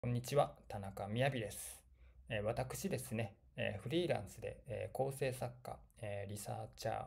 こんにちは、田中みです。えー、私ですね、えー、フリーランスで、えー、構成作家、えリサーチャー、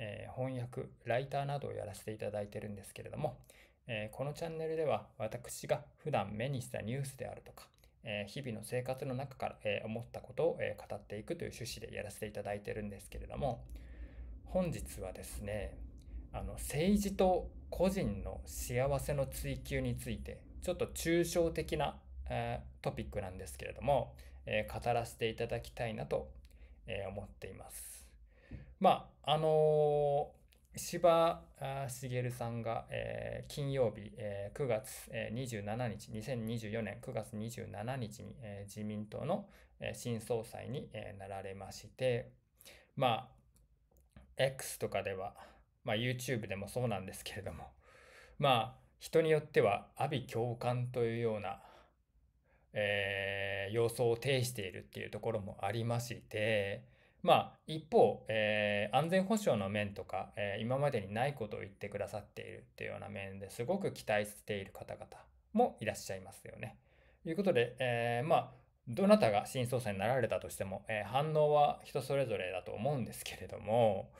え翻訳、ライターなどをやらせていただいてるんですけれども、えこのチャンネルでは私が普段目にしたニュースであるとか、え日々の生活の中から、え思ったことを、え語っていくという趣旨でやらせていただいてるんですけれども、本日はですね、あの政治と個人の幸せの追求について、ちょっと抽象的なトピックなんですけれども、えー、語らせていただきたいなと、えー、思っています。まあ、あのー、石茂さんが、えー、金曜日、えー、9月27日、2024年9月27日に、えー、自民党の新総裁に、えー、なられまして、まあ、X とかでは、まあ、YouTube でもそうなんですけれども、まあ、人によっては、阿鼻共感というようなえー、様相を呈しているっていうところもありまして、まあ、一方、えー、安全保障の面とか、えー、今までにないことを言ってくださっているっていうような面ですごく期待している方々もいらっしゃいますよね。ということで、えー、まあ、どなたが新総裁になられたとしても、え反応は人それぞれだと思うんですけれども、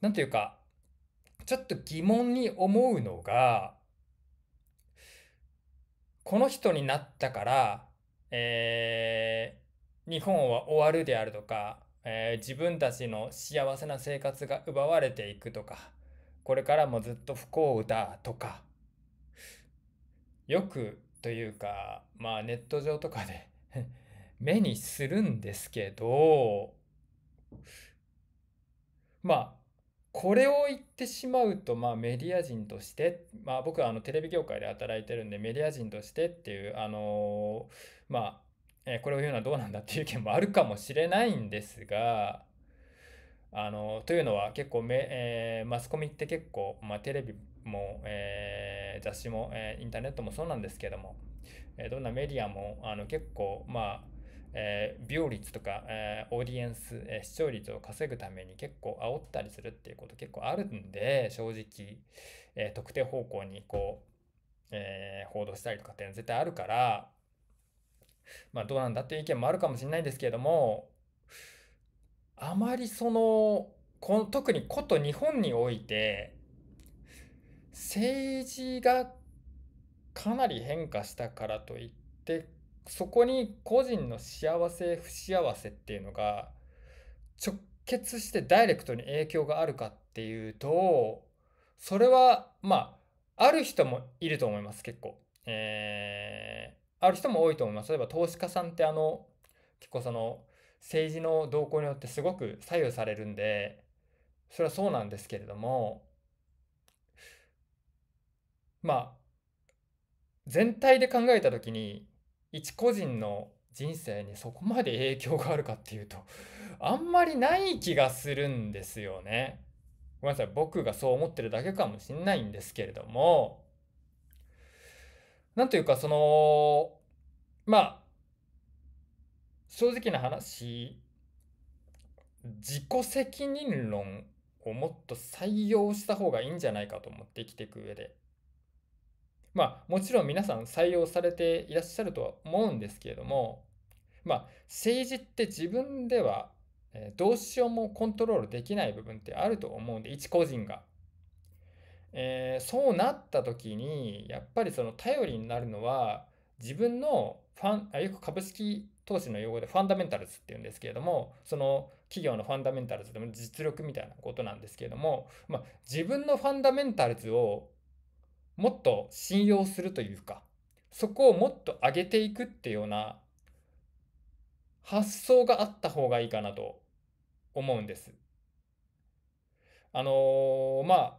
なんというか、ちょっと疑問に思うのが、この人になったから、えー、日本は終わるであるとか、えー、自分たちの幸せな生活が奪われていくとか、これからもずっと不幸だとか、よくというか、まあネット上とかで 目にするんですけど、まあこれを言ってしまうと、まあ、メディア人として、まあ、僕はあのテレビ業界で働いてるんでメディア人としてっていう、あのー、まあえこれを言うのはどうなんだっていう意見もあるかもしれないんですがあのというのは結構め、えー、マスコミって結構、まあ、テレビも、えー、雑誌も、えー、インターネットもそうなんですけども、えどんなメディアもあの結構まあえー、率とか、えー、オーディエンス、えー、視聴率を稼ぐために結構煽ったりするっていうこと結構あるんで、正直、えー、特定方向にこう、え報道したりとかって絶対あるから、まあどうなんだっていう意見もあるかもしれないんですけれども、あまりその、この特にこと日本において、政治がかなり変化したからといってそこに個人の幸せ不幸せっていうのが直結してダイレクトに影響があるかっていうとそれはまあある人もいると思います結構、えー、ある人も多いと思います例えば投資家さんってあの結構その政治の動向によってすごく左右されるんでそれはそうなんですけれどもまあ全体で考えた時に一個人の人生にそこまで影響があるかっていうと、あんまりない気がするんですよね。ごめんなさい。僕がそう思ってるだけかもしんないんですけれども、なんというか、その、まあ、正直な話、自己責任論をもっと採用した方がいいんじゃないかと思って生きていく上で。まあ、もちろん皆さん採用されていらっしゃるとは思うんですけれども、まあ、政治って自分ではどうしようもコントロールできない部分ってあると思うんで、一個人が。えー、そうなった時に、やっぱりその頼りになるのは、自分のファン、よく株式投資の用語でファンダメンタルズっていうんですけれども、その企業のファンダメンタルズでも実力みたいなことなんですけれども、まあ、自分のファンダメンタルズをもっと信用するというかそこをもっと上げていくっていうような発想があった方がいいかなと思うんです。あのー、まあ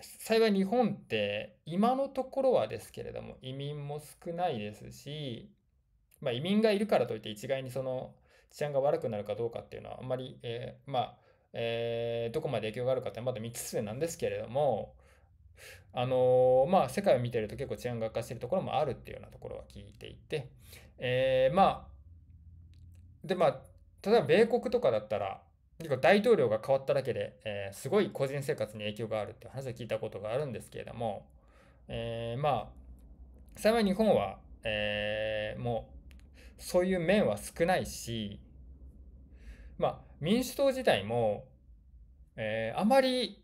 幸い日本って今のところはですけれども移民も少ないですし、まあ、移民がいるからといって一概にその治安が悪くなるかどうかっていうのはあんまり、えー、まあ、えー、どこまで影響があるかってまだ未知数なんですけれどもあのまあ、世界を見てると結構治安が悪化してるところもあるっていうようなところは聞いていて、えー、まあ、で、まあ、例えば米国とかだったら、大統領が変わっただけで、えー、すごい個人生活に影響があるって話を聞いたことがあるんですけれども、えー、まあ、幸い日本は、えもう、そういう面は少ないし、まあ、民主党自体も、えあまり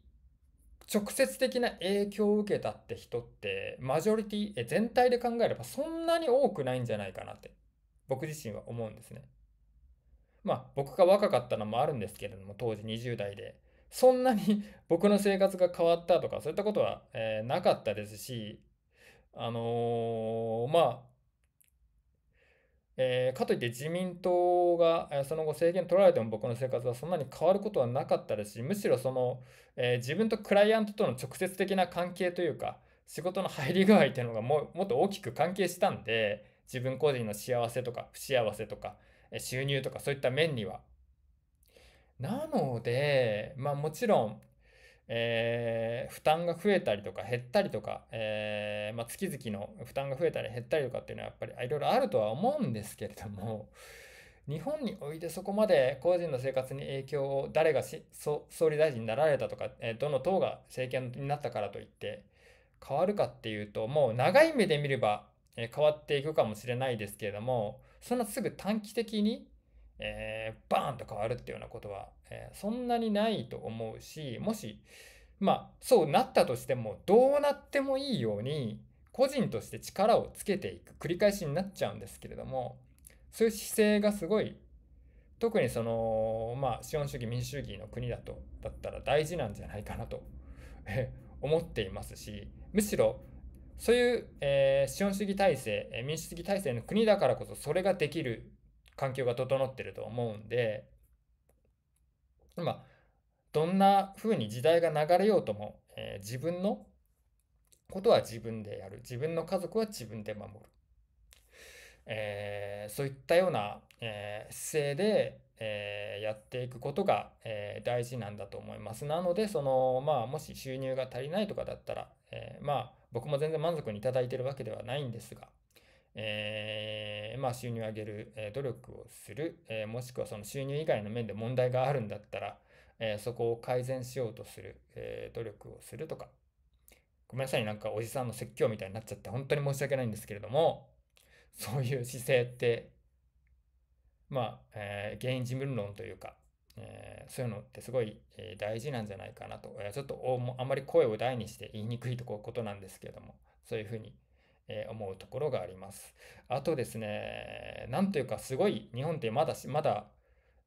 直接的な影響を受けたって人って、マジョリティ、全体で考えればそんなに多くないんじゃないかなって、僕自身は思うんですね。まあ、僕が若かったのもあるんですけれども、当時20代で、そんなに 僕の生活が変わったとか、そういったことは、えー、なかったですし、あのー、まあ、えー、かといって自民党が、えその後政権取られても僕の生活はそんなに変わることはなかったですしむしろその、えー、自分とクライアントとの直接的な関係というか仕事の入り具合っていうのがももっと大きく関係したんで自分個人の幸せとか不幸せとか、え収入とかそういった面には。なのでまあもちろんえー、負担が増えたりとか減ったりとか、えー、まあ、月々の負担が増えたり減ったりとかっていうのはやっぱりいろいろあるとは思うんですけれども 日本においてそこまで個人の生活に影響を誰が総理大臣になられたとか、えー、どの党が政権になったからといって変わるかっていうともう長い目で見れば変わっていくかもしれないですけれどもそんなすぐ短期的にえー、バーンと変わるっていうようなことは、えー、そんなにないと思うし、もし、まあ、そうなったとしても、どうなってもいいように、個人として力をつけていく、繰り返しになっちゃうんですけれども、そういう姿勢がすごい、特にその、まあ、資本主義、民主主義の国だと、だったら大事なんじゃないかなと、え 思っていますし、むしろ、そういう、えー、資本主義体制、民主主義体制の国だからこそ、それができる環境が整ってると思うんで、まあ、どんな風に時代が流れようとも、えー、自分のことは自分でやる。自分の家族は自分で守る。えー、そういったような、えー、姿勢で、えー、やっていくことが、え大事なんだと思います。なので、その、まあ、もし収入が足りないとかだったら、えまあ、僕も全然満足に頂いてるわけではないんですが、えー、まあ、収入を上げる、え努力をする、えもしくはその収入以外の面で問題があるんだったら、えそこを改善しようとする、え努力をするとか、ごめんなさい、なんかおじさんの説教みたいになっちゃって、本当に申し訳ないんですけれども、そういう姿勢って、まあ、えー、原因事務論というか、えー、そういうのってすごい、えー、大事なんじゃないかなと、ちょっとあんまり声を大にして言いにくいとこことなんですけれども、そういうふうにえ思うところがあります。あとですね、なんというかすごい日本ってまだまだ、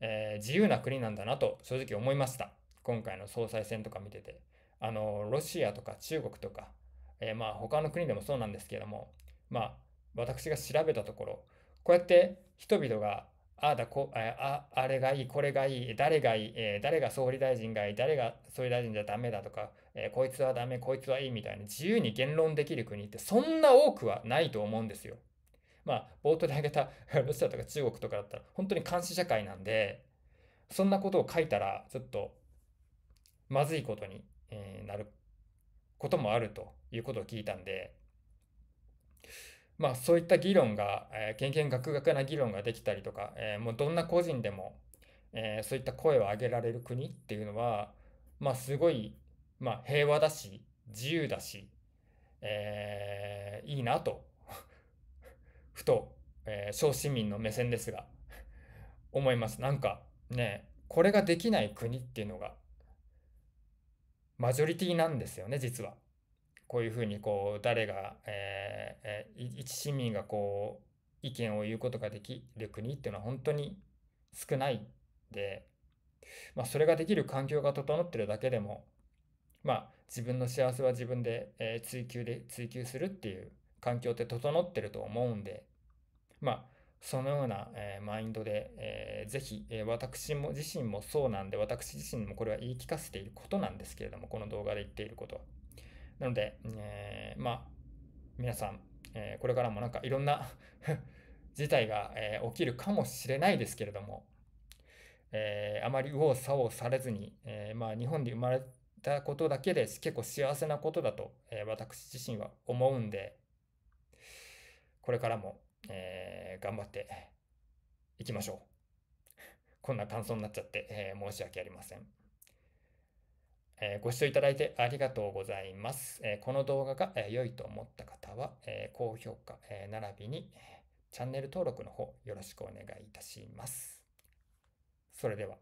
えー、自由な国なんだなと正直思いました。今回の総裁選とか見てて。あの、ロシアとか中国とか、えー、まあ他の国でもそうなんですけども、まあ私が調べたところ、こうやって人々がああだこああれがいいこれがいい誰がいい、えー、誰が総理大臣がいい誰が総理大臣じゃダメだとかえー、こいつはダメ、こいつはいいみたいな自由に言論できる国ってそんな多くはないと思うんですよ。まあ、冒頭で挙げた ロシアとか中国とかだったら本当に監視社会なんで、そんなことを書いたらちょっとまずいことに、えなることもあるということを聞いたんで、まあそういった議論が、えけんけんがくがくな議論ができたりとか、えー、もうどんな個人でも、えー、そういった声を上げられる国っていうのは、まあすごいまあ、平和だし、自由だし、えー、いいなと、ふと、えー、小市民の目線ですが、思います。なんかね、これができない国っていうのが、マジョリティなんですよね、実は。こういうふうに、こう、誰が、えー、一市民がこう、意見を言うことができる国っていうのは本当に少ないで、まあ、それができる環境が整ってるだけでもまあ、自分の幸せは自分で、えー、追求で追求するっていう環境って整ってると思うんで、まあ、そのような、えー、マインドで、えー、ぜひ、えー、私も自身もそうなんで、私自身もこれは言い聞かせていることなんですけれども、この動画で言っていることは。なので、えー、まあ、皆さん、えー、これからもなんかいろんな 事態が、えー、起きるかもしれないですけれども、えー、あまり右往左往されずに、えーまあ、日本で生まれたことだけで結構幸せなことだと、えー、私自身は思うんで、これからも、えー、頑張っていきましょう。こんな感想になっちゃって、えー、申し訳ありません。えご視聴いただいてありがとうございます。えこの動画が、え良いと思った方は、え高評価、え並びにチャンネル登録の方よろしくお願いいたします。それでは。